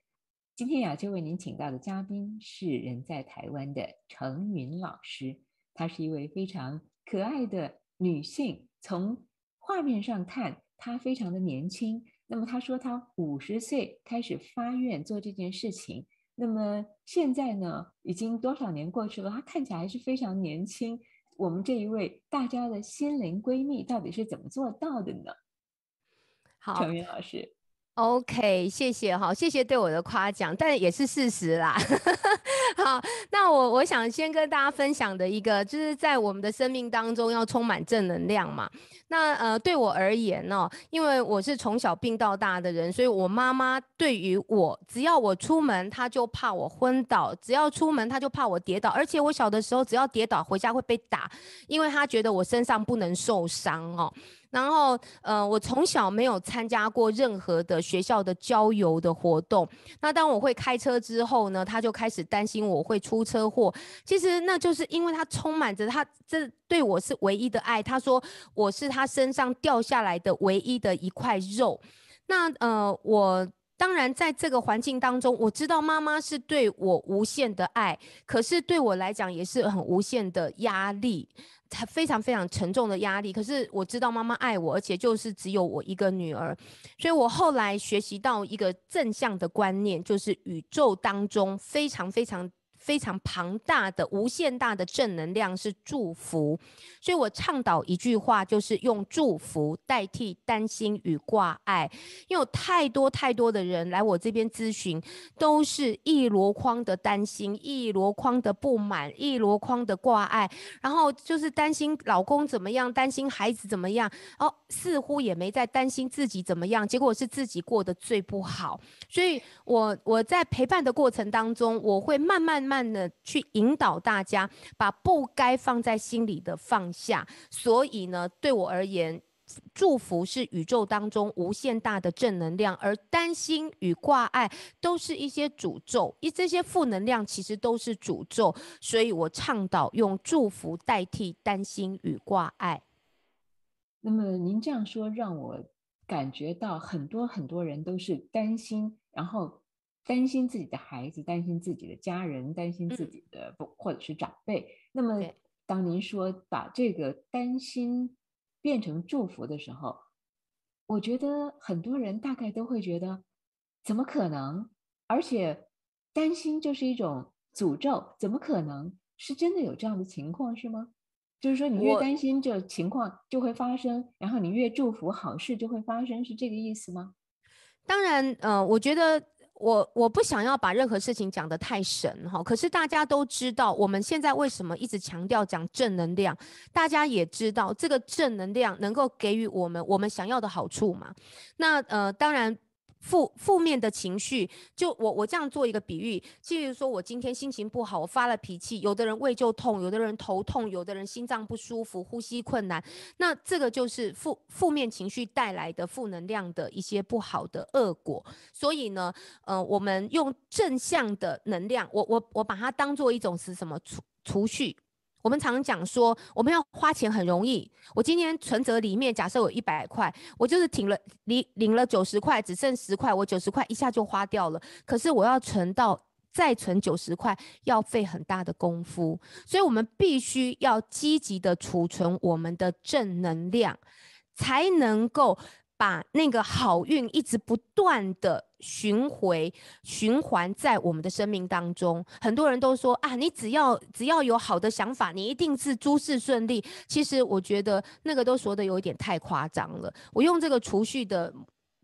今天雅秋为您请到的嘉宾是人在台湾的程云老师，她是一位非常可爱的女性。从画面上看，她非常的年轻。那么她说她五十岁开始发愿做这件事情，那么现在呢，已经多少年过去了，她看起来还是非常年轻。我们这一位大家的心灵闺蜜到底是怎么做到的呢？好，陈明老师，OK，谢谢哈，谢谢对我的夸奖，但也是事实啦。好，那我我想先跟大家分享的一个，就是在我们的生命当中要充满正能量嘛。那呃，对我而言哦，因为我是从小病到大的人，所以我妈妈对于我，只要我出门，她就怕我昏倒；只要出门，她就怕我跌倒。而且我小的时候，只要跌倒回家会被打，因为她觉得我身上不能受伤哦。然后，嗯，我从小没有参加过任何的学校的郊游的活动。那当我会开车之后呢，他就开始担心我会出车祸。其实那就是因为他充满着他这对我是唯一的爱。他说我是他身上掉下来的唯一的一块肉。那呃我。当然，在这个环境当中，我知道妈妈是对我无限的爱，可是对我来讲也是很无限的压力，非常非常沉重的压力。可是我知道妈妈爱我，而且就是只有我一个女儿，所以我后来学习到一个正向的观念，就是宇宙当中非常非常。非常庞大的、无限大的正能量是祝福，所以我倡导一句话，就是用祝福代替担心与挂碍。因为有太多太多的人来我这边咨询，都是一箩筐的担心，一箩筐的不满，一箩筐的挂碍，然后就是担心老公怎么样，担心孩子怎么样，哦，似乎也没在担心自己怎么样，结果是自己过得最不好。所以我我在陪伴的过程当中，我会慢慢。慢的去引导大家，把不该放在心里的放下。所以呢，对我而言，祝福是宇宙当中无限大的正能量，而担心与挂碍都是一些诅咒。一这些负能量其实都是诅咒，所以我倡导用祝福代替担心与挂碍。那么您这样说，让我感觉到很多很多人都是担心，然后。担心自己的孩子，担心自己的家人，担心自己的不或者是长辈。那么，当您说把这个担心变成祝福的时候，我觉得很多人大概都会觉得，怎么可能？而且担心就是一种诅咒，怎么可能是真的有这样的情况是吗？就是说，你越担心，这情况就会发生；然后你越祝福，好事就会发生，是这个意思吗？当然，嗯，我觉得。我我不想要把任何事情讲得太神哈，可是大家都知道，我们现在为什么一直强调讲正能量？大家也知道这个正能量能够给予我们我们想要的好处嘛？那呃，当然。负负面的情绪，就我我这样做一个比喻，譬如说我今天心情不好，我发了脾气，有的人胃就痛，有的人头痛，有的人心脏不舒服，呼吸困难，那这个就是负负面情绪带来的负能量的一些不好的恶果。所以呢，呃，我们用正向的能量，我我我把它当做一种是什么储储蓄。我们常讲说，我们要花钱很容易。我今天存折里面假设有一百块，我就是挺了领领了九十块，只剩十块，我九十块一下就花掉了。可是我要存到再存九十块，要费很大的功夫。所以，我们必须要积极的储存我们的正能量，才能够。把那个好运一直不断的循回循环在我们的生命当中，很多人都说啊，你只要只要有好的想法，你一定是诸事顺利。其实我觉得那个都说的有一点太夸张了。我用这个储蓄的。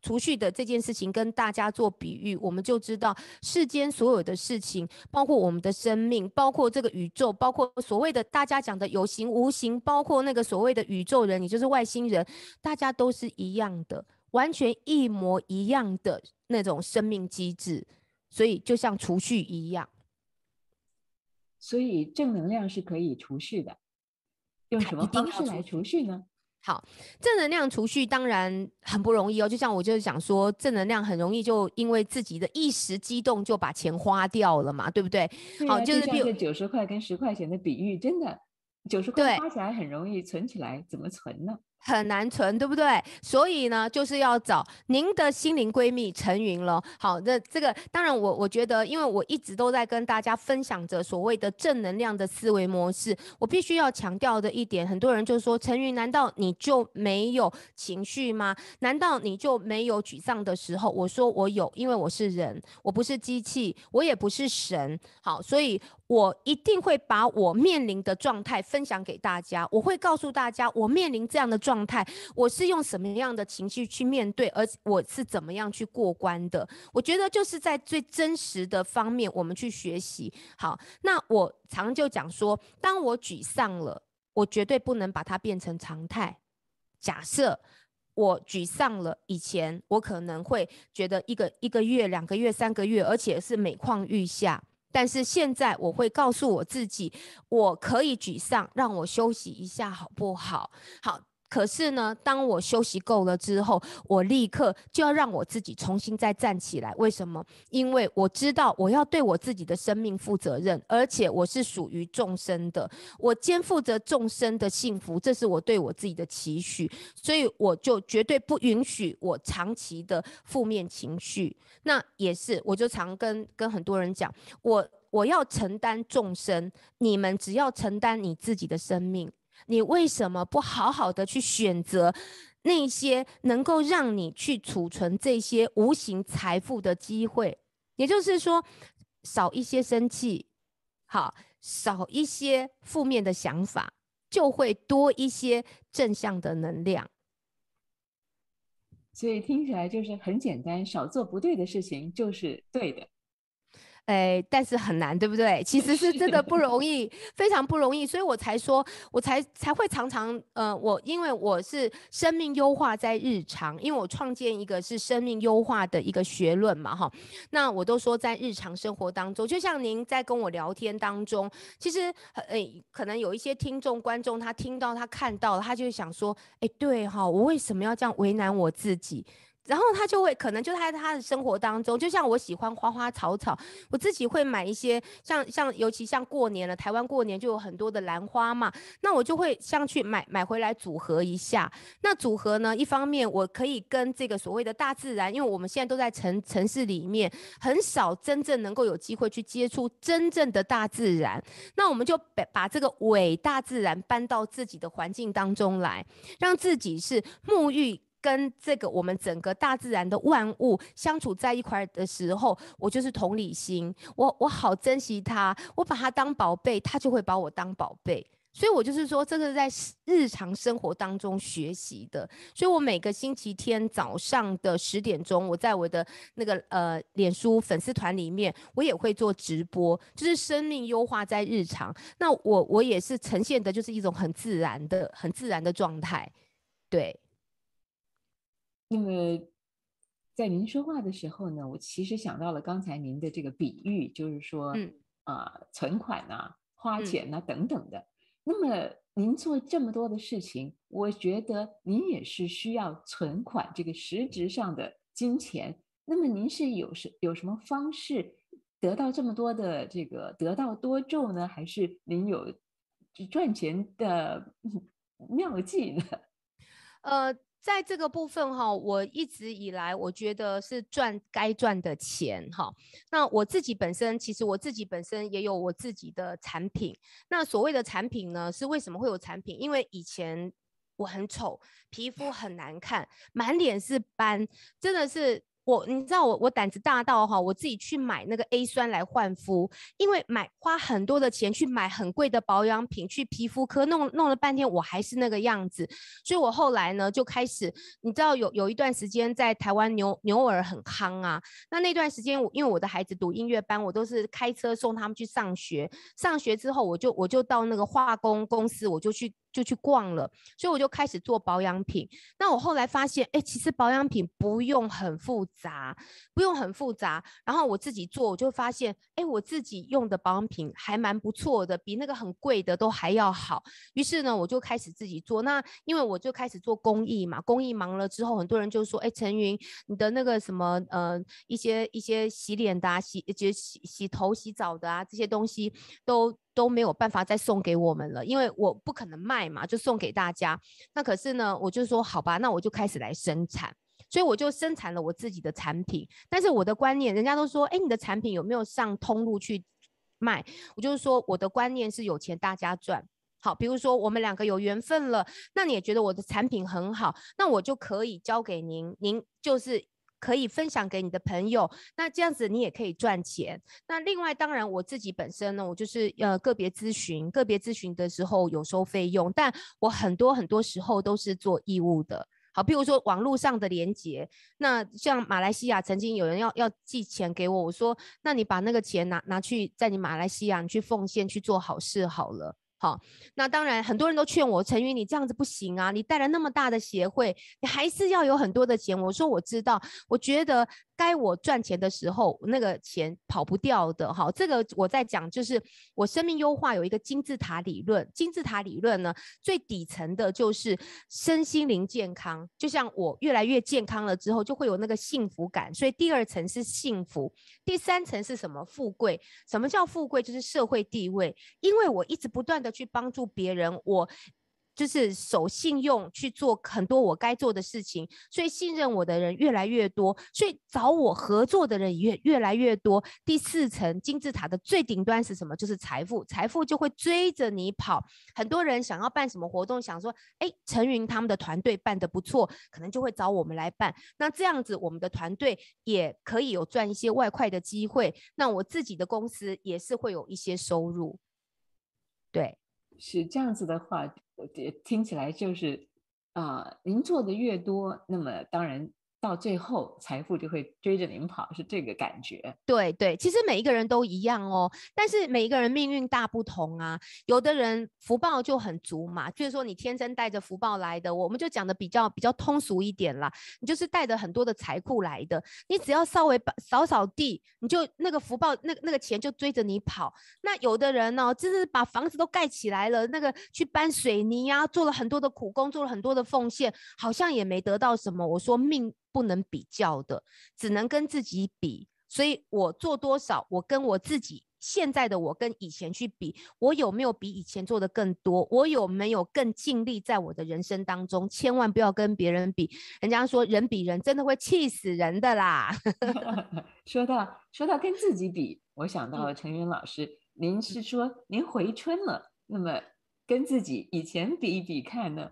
储蓄的这件事情跟大家做比喻，我们就知道世间所有的事情，包括我们的生命，包括这个宇宙，包括所谓的大家讲的有形无形，包括那个所谓的宇宙人，也就是外星人，大家都是一样的，完全一模一样的那种生命机制。所以就像储蓄一样，所以正能量是可以储蓄的，用什么方式来储蓄呢？好，正能量储蓄当然很不容易哦。就像我就是想说，正能量很容易就因为自己的一时激动就把钱花掉了嘛，对不对？好，就是这九十块跟十块钱的比喻，真的九十块花起来很容易，存起来怎么存呢？很难存，对不对？所以呢，就是要找您的心灵闺蜜陈云了。好，那这个当然，我我觉得，因为我一直都在跟大家分享着所谓的正能量的思维模式。我必须要强调的一点，很多人就说陈云，难道你就没有情绪吗？难道你就没有沮丧的时候？我说我有，因为我是人，我不是机器，我也不是神。好，所以。我一定会把我面临的状态分享给大家。我会告诉大家，我面临这样的状态，我是用什么样的情绪去面对，而我是怎么样去过关的。我觉得就是在最真实的方面，我们去学习。好，那我常就讲说，当我沮丧了，我绝对不能把它变成常态。假设我沮丧了，以前我可能会觉得一个一个月、两个月、三个月，而且是每况愈下。但是现在我会告诉我自己，我可以沮丧，让我休息一下，好不好？好。可是呢，当我休息够了之后，我立刻就要让我自己重新再站起来。为什么？因为我知道我要对我自己的生命负责任，而且我是属于众生的，我肩负着众生的幸福，这是我对我自己的期许。所以我就绝对不允许我长期的负面情绪。那也是，我就常跟跟很多人讲，我我要承担众生，你们只要承担你自己的生命。你为什么不好好的去选择那些能够让你去储存这些无形财富的机会？也就是说，少一些生气，好，少一些负面的想法，就会多一些正向的能量。所以听起来就是很简单，少做不对的事情就是对的。哎，但是很难，对不对？其实是真的不容易，非常不容易，所以我才说，我才才会常常，呃，我因为我是生命优化在日常，因为我创建一个是生命优化的一个学论嘛，哈。那我都说在日常生活当中，就像您在跟我聊天当中，其实，哎，可能有一些听众观众他听到他看到了，他就想说，哎，对哈，我为什么要这样为难我自己？然后他就会可能就在他的生活当中，就像我喜欢花花草草，我自己会买一些像像，尤其像过年了，台湾过年就有很多的兰花嘛，那我就会像去买买回来组合一下。那组合呢，一方面我可以跟这个所谓的大自然，因为我们现在都在城城市里面，很少真正能够有机会去接触真正的大自然。那我们就把把这个伟大自然搬到自己的环境当中来，让自己是沐浴。跟这个我们整个大自然的万物相处在一块的时候，我就是同理心，我我好珍惜它，我把它当宝贝，它就会把我当宝贝。所以我就是说，这个在日常生活当中学习的。所以我每个星期天早上的十点钟，我在我的那个呃脸书粉丝团里面，我也会做直播，就是生命优化在日常。那我我也是呈现的，就是一种很自然的、很自然的状态，对。那么，在您说话的时候呢，我其实想到了刚才您的这个比喻，就是说，啊，存款呐、花钱呐等等的。那么，您做这么多的事情，我觉得您也是需要存款这个实质上的金钱。那么，您是有什有什么方式得到这么多的这个得到多重呢？还是您有赚钱的 妙计呢？呃。在这个部分哈，我一直以来我觉得是赚该赚的钱哈。那我自己本身，其实我自己本身也有我自己的产品。那所谓的产品呢，是为什么会有产品？因为以前我很丑，皮肤很难看，满脸是斑，真的是。我你知道我我胆子大到哈，我自己去买那个 A 酸来换肤，因为买花很多的钱去买很贵的保养品，去皮肤科弄弄了半天我还是那个样子，所以我后来呢就开始，你知道有有一段时间在台湾牛牛耳很夯啊，那那段时间我因为我的孩子读音乐班，我都是开车送他们去上学，上学之后我就我就到那个化工公司，我就去。就去逛了，所以我就开始做保养品。那我后来发现，哎，其实保养品不用很复杂，不用很复杂。然后我自己做，我就发现，哎，我自己用的保养品还蛮不错的，比那个很贵的都还要好。于是呢，我就开始自己做。那因为我就开始做公益嘛，公益忙了之后，很多人就说，哎，陈云，你的那个什么，呃，一些一些洗脸的、啊、洗就洗洗头洗澡的啊，这些东西都。都没有办法再送给我们了，因为我不可能卖嘛，就送给大家。那可是呢，我就说好吧，那我就开始来生产，所以我就生产了我自己的产品。但是我的观念，人家都说，哎，你的产品有没有上通路去卖？我就是说，我的观念是有钱大家赚。好，比如说我们两个有缘分了，那你也觉得我的产品很好，那我就可以交给您，您就是。可以分享给你的朋友，那这样子你也可以赚钱。那另外，当然我自己本身呢，我就是呃个别咨询，个别咨询的时候有收费用，但我很多很多时候都是做义务的。好，譬如说网络上的连接，那像马来西亚曾经有人要要寄钱给我，我说，那你把那个钱拿拿去在你马来西亚，你去奉献去做好事好了。好，那当然很多人都劝我，陈云，你这样子不行啊！你带了那么大的协会，你还是要有很多的钱。我说我知道，我觉得。该我赚钱的时候，那个钱跑不掉的哈。这个我在讲，就是我生命优化有一个金字塔理论。金字塔理论呢，最底层的就是身心灵健康。就像我越来越健康了之后，就会有那个幸福感。所以第二层是幸福，第三层是什么？富贵？什么叫富贵？就是社会地位。因为我一直不断的去帮助别人，我。就是守信用去做很多我该做的事情，所以信任我的人越来越多，所以找我合作的人越越来越多。第四层金字塔的最顶端是什么？就是财富，财富就会追着你跑。很多人想要办什么活动，想说，哎，陈云他们的团队办得不错，可能就会找我们来办。那这样子，我们的团队也可以有赚一些外快的机会。那我自己的公司也是会有一些收入。对，是这样子的话。也听起来就是啊，您做的越多，那么当然。到最后，财富就会追着您跑，是这个感觉。对对，其实每一个人都一样哦，但是每一个人命运大不同啊。有的人福报就很足嘛，就是说你天生带着福报来的。我们就讲的比较比较通俗一点啦，你就是带着很多的财库来的。你只要稍微扫扫地，你就那个福报那那个钱就追着你跑。那有的人呢，就是把房子都盖起来了，那个去搬水泥啊，做了很多的苦工，做了很多的奉献，好像也没得到什么。我说命。不能比较的，只能跟自己比。所以我做多少，我跟我自己现在的我跟以前去比，我有没有比以前做的更多？我有没有更尽力在我的人生当中？千万不要跟别人比，人家说人比人真的会气死人的啦。说到说到跟自己比，我想到了陈云老师，您是说您回春了？那么跟自己以前比一比看呢？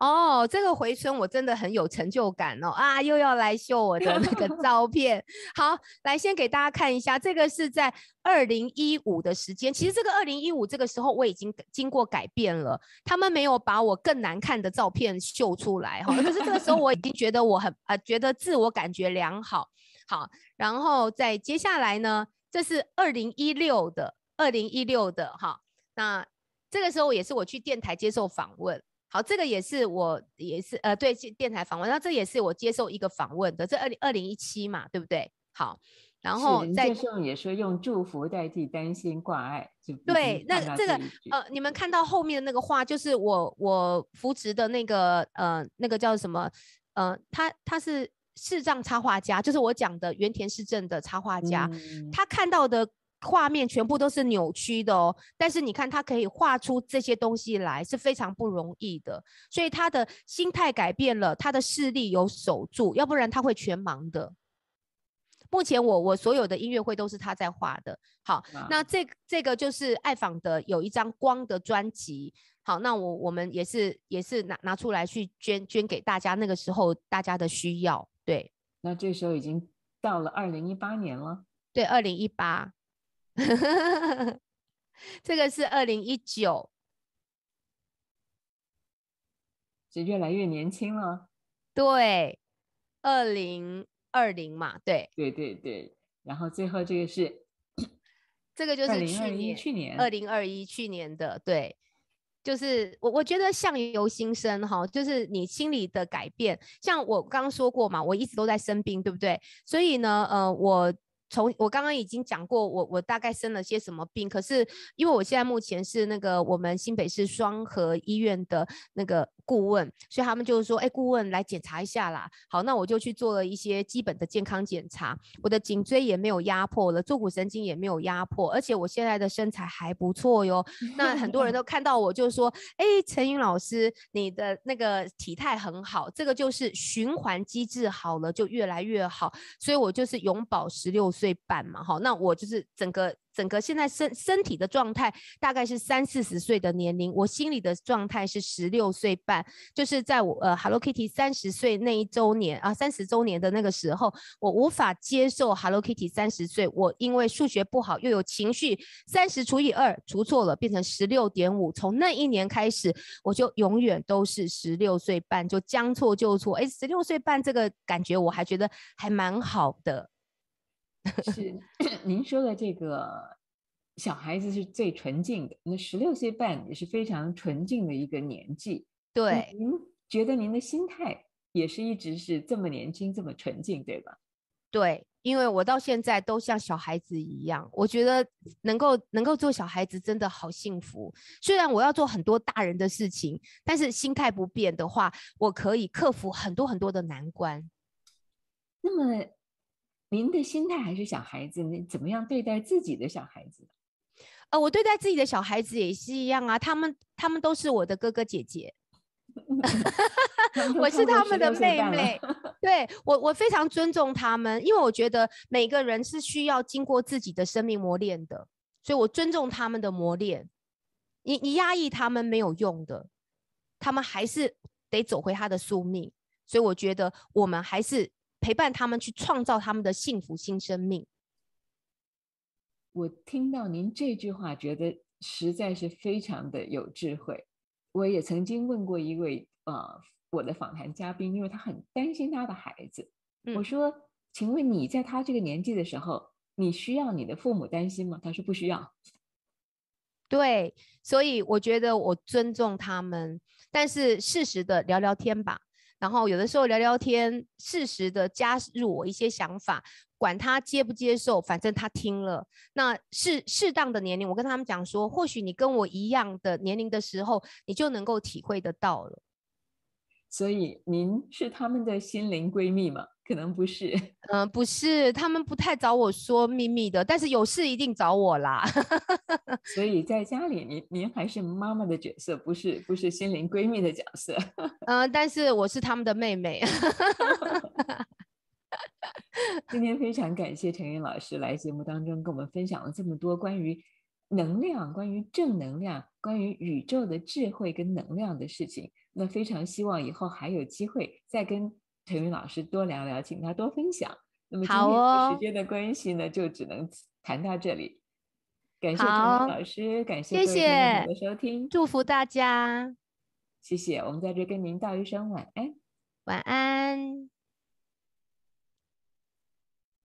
哦，这个回春我真的很有成就感哦啊，又要来秀我的那个 照片。好，来先给大家看一下，这个是在二零一五的时间。其实这个二零一五这个时候我已经经过改变了，他们没有把我更难看的照片秀出来哈。可是这个时候我已经觉得我很呃，觉得自我感觉良好。好，然后在接下来呢，这是二零一六的二零一六的哈，那这个时候也是我去电台接受访问。好，这个也是我也是呃，对，电台访问，那这也是我接受一个访问的，这二零二零一七嘛，对不对？好，然后在座也说用祝福代替担心挂碍，对，那这个呃，你们看到后面那个话，就是我我扶植的那个呃，那个叫什么？呃，他他是视障插画家，就是我讲的原田市镇的插画家，他看到的。画面全部都是扭曲的哦，但是你看他可以画出这些东西来是非常不容易的，所以他的心态改变了，他的视力有守住，要不然他会全盲的。目前我我所有的音乐会都是他在画的，好，那这这个就是爱访的有一张光的专辑，好，那我我们也是也是拿拿出来去捐捐给大家，那个时候大家的需要，对，那这时候已经到了二零一八年了，对，二零一八。呵呵呵，这个是二零一九，是越来越年轻了。对，二零二零嘛，对。对对对，然后最后这个是，这个就是去年去年二零二一去年的，对，就是我我觉得相由心生哈，就是你心里的改变。像我刚刚说过嘛，我一直都在生病，对不对？所以呢，呃，我。从我刚刚已经讲过，我我大概生了些什么病，可是因为我现在目前是那个我们新北市双河医院的那个顾问，所以他们就是说，哎，顾问来检查一下啦。好，那我就去做了一些基本的健康检查，我的颈椎也没有压迫了，坐骨神经也没有压迫，而且我现在的身材还不错哟。那很多人都看到我，就说，哎，陈云老师，你的那个体态很好，这个就是循环机制好了就越来越好，所以我就是永葆十六。岁半嘛，哈，那我就是整个整个现在身身体的状态大概是三四十岁的年龄，我心里的状态是十六岁半，就是在我呃 Hello Kitty 三十岁那一周年啊，三十周年的那个时候，我无法接受 Hello Kitty 三十岁，我因为数学不好又有情绪，三十除以二除错了变成十六点五，从那一年开始我就永远都是十六岁半，就将错就错，哎，十六岁半这个感觉我还觉得还蛮好的。是 您说的这个小孩子是最纯净的，那十六岁半也是非常纯净的一个年纪。对，您觉得您的心态也是一直是这么年轻、这么纯净，对吧？对，因为我到现在都像小孩子一样，我觉得能够能够做小孩子真的好幸福。虽然我要做很多大人的事情，但是心态不变的话，我可以克服很多很多的难关。那么。您的心态还是小孩子，您怎么样对待自己的小孩子？呃，我对待自己的小孩子也是一样啊，他们他们都是我的哥哥姐姐 我是他们的妹妹。对我，我非常尊重他们，因为我觉得每个人是需要经过自己的生命磨练的，所以我尊重他们的磨练。你你压抑他们没有用的，他们还是得走回他的宿命，所以我觉得我们还是。陪伴他们去创造他们的幸福新生命。我听到您这句话，觉得实在是非常的有智慧。我也曾经问过一位呃我的访谈嘉宾，因为他很担心他的孩子。我说：“请问你在他这个年纪的时候，你需要你的父母担心吗？”他说：“不需要。”对，所以我觉得我尊重他们，但是适时的聊聊天吧。然后有的时候聊聊天，适时的加入我一些想法，管他接不接受，反正他听了。那适适当的年龄，我跟他们讲说，或许你跟我一样的年龄的时候，你就能够体会得到了。所以您是他们的心灵闺蜜吗？可能不是。嗯，不是，他们不太找我说秘密的，但是有事一定找我啦。所以在家里，您您还是妈妈的角色，不是不是心灵闺蜜的角色。嗯，但是我是他们的妹妹。今天非常感谢陈云老师来节目当中跟我们分享了这么多关于能量、关于正能量、关于宇宙的智慧跟能量的事情。那非常希望以后还有机会再跟陈云老师多聊聊，请他多分享。那么今天时间的关系呢，就只能谈到这里。感谢陈云老师，感谢各位的收听，祝福大家。谢谢，我们在这跟您道一声晚安，晚安。